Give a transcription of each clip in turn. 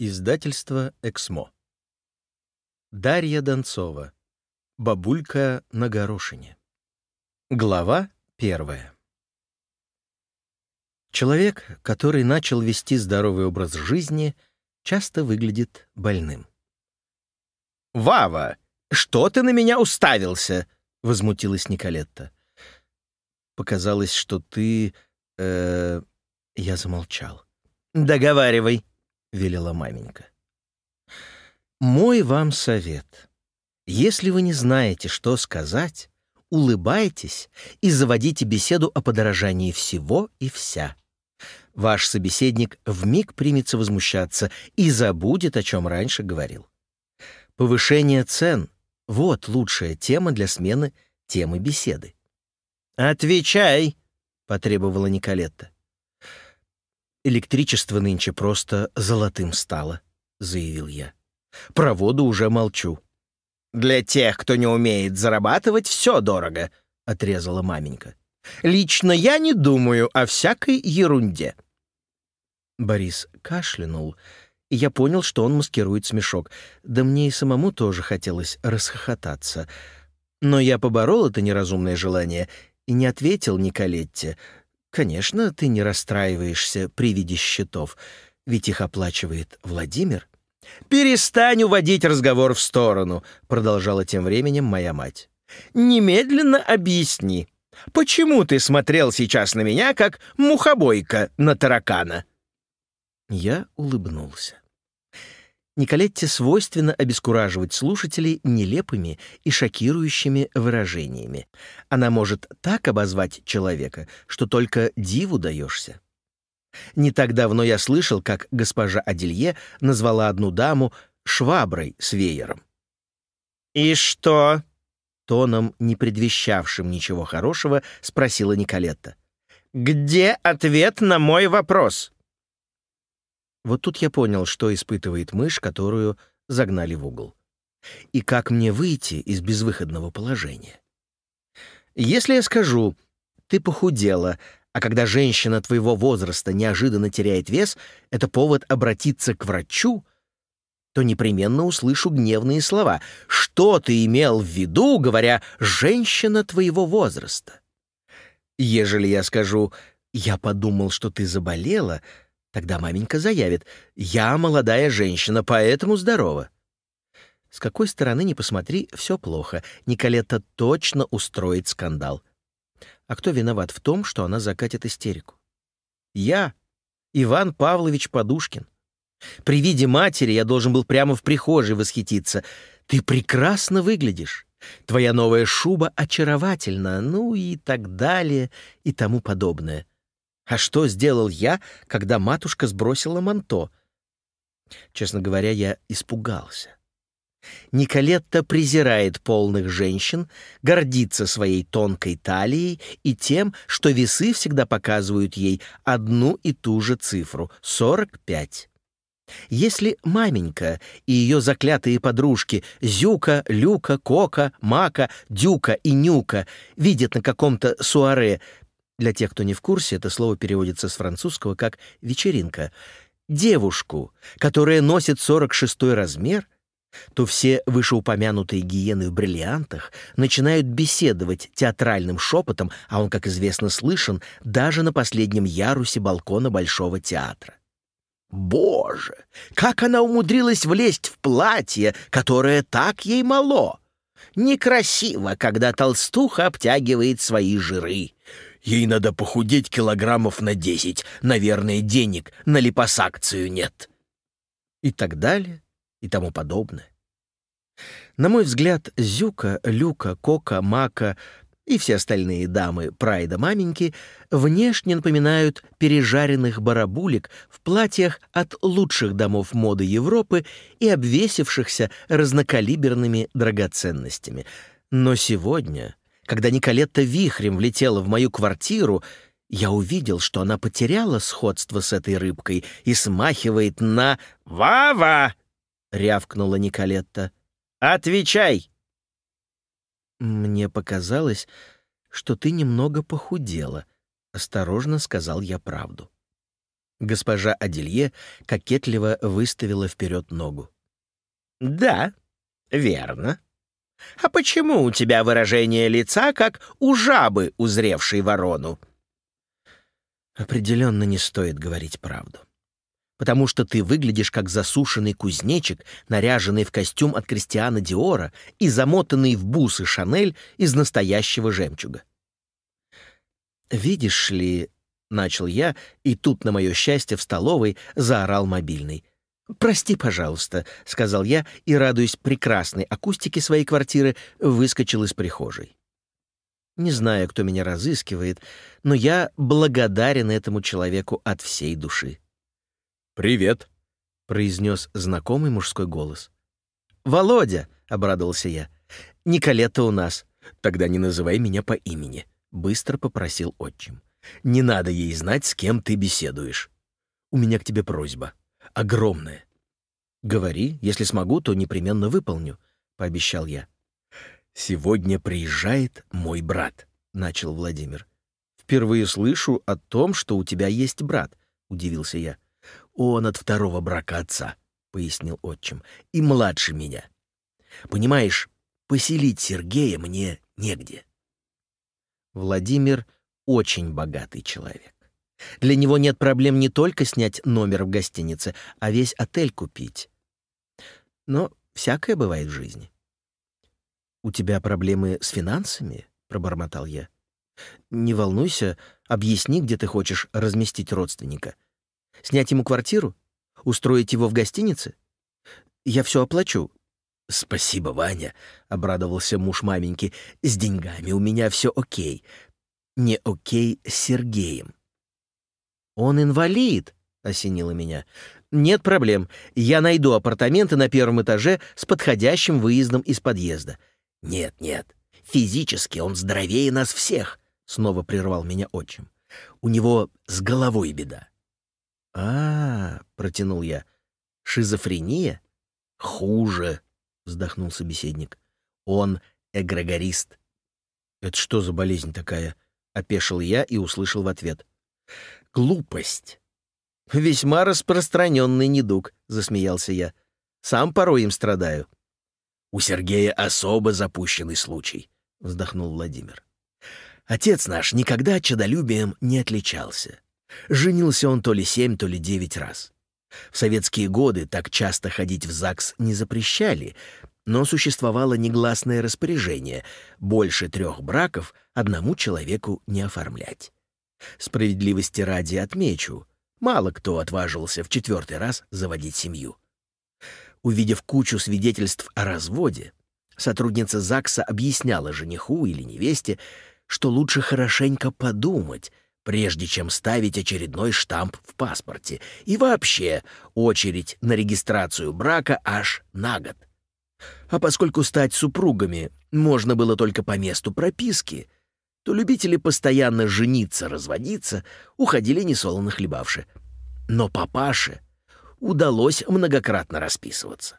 Издательство «Эксмо». Дарья Донцова. Бабулька на горошине. Глава первая. Человек, который начал вести здоровый образ жизни, часто выглядит больным. «Вава, что ты на меня уставился?» — возмутилась Николетта. «Показалось, что ты...» э... Я замолчал. «Договаривай», — велела маменька. «Мой вам совет. Если вы не знаете, что сказать, улыбайтесь и заводите беседу о подорожании всего и вся. Ваш собеседник вмиг примется возмущаться и забудет, о чем раньше говорил. Повышение цен — вот лучшая тема для смены темы беседы. «Отвечай!» — потребовала Николетта. Электричество нынче просто золотым стало», — заявил я. «Про воду уже молчу». «Для тех, кто не умеет зарабатывать, все дорого», — отрезала маменька. «Лично я не думаю о всякой ерунде». Борис кашлянул, и я понял, что он маскирует смешок. Да мне и самому тоже хотелось расхохотаться. Но я поборол это неразумное желание и не ответил Николетте — Конечно, ты не расстраиваешься при виде счетов, ведь их оплачивает Владимир. «Перестань уводить разговор в сторону», — продолжала тем временем моя мать. «Немедленно объясни, почему ты смотрел сейчас на меня, как мухобойка на таракана?» Я улыбнулся. Николетте свойственно обескураживать слушателей нелепыми и шокирующими выражениями. Она может так обозвать человека, что только диву даешься. Не так давно я слышал, как госпожа Аделье назвала одну даму шваброй с веером. «И что?» — тоном, не предвещавшим ничего хорошего, спросила Николетта. «Где ответ на мой вопрос?» Вот тут я понял, что испытывает мышь, которую загнали в угол. И как мне выйти из безвыходного положения? Если я скажу «ты похудела», а когда женщина твоего возраста неожиданно теряет вес, это повод обратиться к врачу, то непременно услышу гневные слова. «Что ты имел в виду, говоря «женщина твоего возраста»?» Ежели я скажу «я подумал, что ты заболела», Тогда маменька заявит, «Я молодая женщина, поэтому здорова». С какой стороны ни посмотри, все плохо. Николета точно устроит скандал. А кто виноват в том, что она закатит истерику? Я, Иван Павлович Подушкин. При виде матери я должен был прямо в прихожей восхититься. Ты прекрасно выглядишь. Твоя новая шуба очаровательна, ну и так далее, и тому подобное. А что сделал я, когда матушка сбросила манто? Честно говоря, я испугался. Николетта презирает полных женщин, гордится своей тонкой талией и тем, что весы всегда показывают ей одну и ту же цифру — 45. Если маменька и ее заклятые подружки Зюка, Люка, Кока, Мака, Дюка и Нюка видят на каком-то суаре для тех, кто не в курсе, это слово переводится с французского как «вечеринка». Девушку, которая носит 46-й размер, то все вышеупомянутые гиены в бриллиантах начинают беседовать театральным шепотом, а он, как известно, слышен даже на последнем ярусе балкона Большого театра. Боже, как она умудрилась влезть в платье, которое так ей мало! Некрасиво, когда толстуха обтягивает свои жиры. Ей надо похудеть килограммов на десять. Наверное, денег на липосакцию нет. И так далее, и тому подобное. На мой взгляд, Зюка, Люка, Кока, Мака и все остальные дамы Прайда маменьки внешне напоминают пережаренных барабулек в платьях от лучших домов моды Европы и обвесившихся разнокалиберными драгоценностями. Но сегодня когда Николетта вихрем влетела в мою квартиру, я увидел, что она потеряла сходство с этой рыбкой и смахивает на «Вава!» — рявкнула Николетта. «Отвечай!» «Мне показалось, что ты немного похудела», — осторожно сказал я правду. Госпожа Аделье кокетливо выставила вперед ногу. «Да, верно», а почему у тебя выражение лица, как у жабы, узревшей ворону?» «Определенно не стоит говорить правду. Потому что ты выглядишь как засушенный кузнечик, наряженный в костюм от Кристиана Диора и замотанный в бусы Шанель из настоящего жемчуга. «Видишь ли...» — начал я, и тут, на мое счастье, в столовой заорал мобильный — «Прости, пожалуйста», — сказал я и, радуясь прекрасной акустике своей квартиры, выскочил из прихожей. Не знаю, кто меня разыскивает, но я благодарен этому человеку от всей души. «Привет», — произнес знакомый мужской голос. «Володя», — обрадовался я, — «Николета у нас». «Тогда не называй меня по имени», — быстро попросил отчим. «Не надо ей знать, с кем ты беседуешь. У меня к тебе просьба» огромное. «Говори, если смогу, то непременно выполню», — пообещал я. «Сегодня приезжает мой брат», — начал Владимир. «Впервые слышу о том, что у тебя есть брат», — удивился я. «Он от второго брака отца», — пояснил отчим, — «и младше меня. Понимаешь, поселить Сергея мне негде». Владимир очень богатый человек. Для него нет проблем не только снять номер в гостинице, а весь отель купить. Но всякое бывает в жизни. «У тебя проблемы с финансами?» — пробормотал я. «Не волнуйся, объясни, где ты хочешь разместить родственника. Снять ему квартиру? Устроить его в гостинице? Я все оплачу». «Спасибо, Ваня», — обрадовался муж маменьки. «С деньгами у меня все окей. Не окей с Сергеем. «Он инвалид», — осенило меня. «Нет проблем. Я найду апартаменты на первом этаже с подходящим выездом из подъезда». «Нет, нет. Физически он здоровее нас всех», — снова прервал меня отчим. «У него с головой беда». «А-а-а», протянул я. «Шизофрения?» «Хуже», — вздохнул собеседник. «Он эгрегорист». «Это что за болезнь такая?» — опешил я и услышал в ответ. Глупость. Весьма распространенный недуг, засмеялся я. Сам порой им страдаю. У Сергея особо запущенный случай, вздохнул Владимир. Отец наш никогда чадолюбием не отличался. Женился он то ли семь, то ли девять раз. В советские годы так часто ходить в ЗАГС не запрещали, но существовало негласное распоряжение больше трех браков одному человеку не оформлять. Справедливости ради отмечу, мало кто отважился в четвертый раз заводить семью. Увидев кучу свидетельств о разводе, сотрудница ЗАГСа объясняла жениху или невесте, что лучше хорошенько подумать, прежде чем ставить очередной штамп в паспорте. И вообще, очередь на регистрацию брака аж на год. А поскольку стать супругами можно было только по месту прописки — то любители постоянно жениться, разводиться уходили несолоно хлебавши. Но папаше удалось многократно расписываться.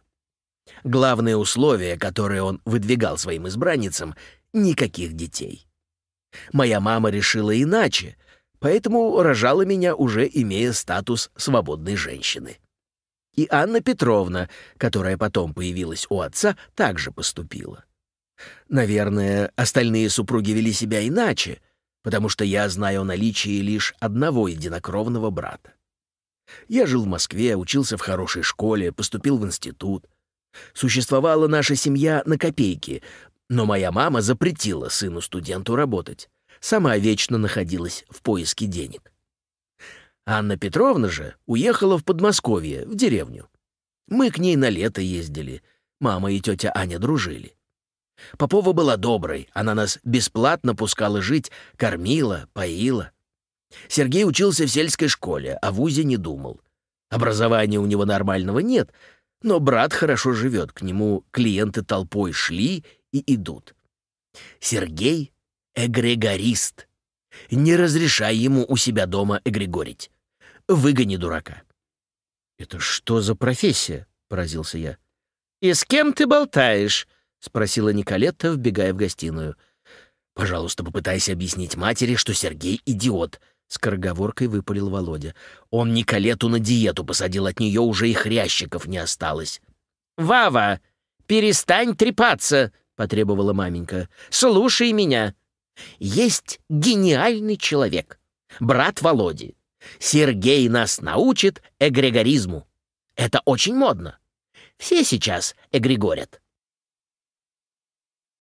Главное условие, которое он выдвигал своим избранницам — никаких детей. Моя мама решила иначе, поэтому рожала меня уже имея статус свободной женщины. И Анна Петровна, которая потом появилась у отца, также поступила. Наверное, остальные супруги вели себя иначе, потому что я знаю о наличии лишь одного единокровного брата. Я жил в Москве, учился в хорошей школе, поступил в институт. Существовала наша семья на копейки, но моя мама запретила сыну-студенту работать. Сама вечно находилась в поиске денег. Анна Петровна же уехала в Подмосковье, в деревню. Мы к ней на лето ездили. Мама и тетя Аня дружили. Попова была доброй, она нас бесплатно пускала жить, кормила, поила. Сергей учился в сельской школе, о а вузе не думал. Образования у него нормального нет, но брат хорошо живет, к нему клиенты толпой шли и идут. Сергей — эгрегорист. Не разрешай ему у себя дома эгрегорить. Выгони дурака. «Это что за профессия?» — поразился я. «И с кем ты болтаешь?» — спросила Николетта, вбегая в гостиную. «Пожалуйста, попытайся объяснить матери, что Сергей — идиот», — скороговоркой выпалил Володя. «Он Николету на диету посадил, от нее уже и хрящиков не осталось». «Вава, перестань трепаться!» — потребовала маменька. «Слушай меня. Есть гениальный человек, брат Володи. Сергей нас научит эгрегоризму. Это очень модно. Все сейчас эгрегорят.